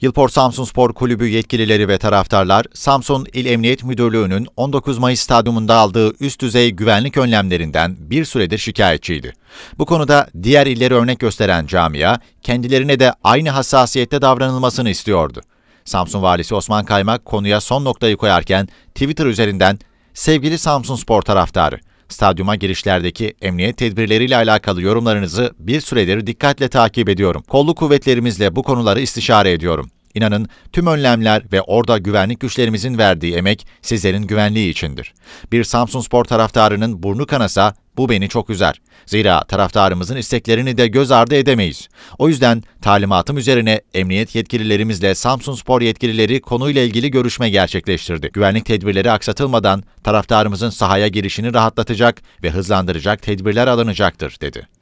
Yılport Samsun Spor Kulübü yetkilileri ve taraftarlar, Samsun İl Emniyet Müdürlüğü'nün 19 Mayıs stadyumunda aldığı üst düzey güvenlik önlemlerinden bir süredir şikayetçiydi. Bu konuda diğer illeri örnek gösteren camia, kendilerine de aynı hassasiyette davranılmasını istiyordu. Samsun Valisi Osman Kaymak konuya son noktayı koyarken Twitter üzerinden "Sevgili Samsun Spor taraftarı, Stadyuma girişlerdeki emniyet tedbirleriyle alakalı yorumlarınızı bir süredir dikkatle takip ediyorum. Kollu kuvvetlerimizle bu konuları istişare ediyorum. İnanın tüm önlemler ve orada güvenlik güçlerimizin verdiği emek sizlerin güvenliği içindir. Bir Samsun Spor taraftarının burnu kanasa bu beni çok üzer. Zira taraftarımızın isteklerini de göz ardı edemeyiz. O yüzden talimatım üzerine emniyet yetkililerimizle Samsun Spor yetkilileri konuyla ilgili görüşme gerçekleştirdi. Güvenlik tedbirleri aksatılmadan taraftarımızın sahaya girişini rahatlatacak ve hızlandıracak tedbirler alınacaktır dedi.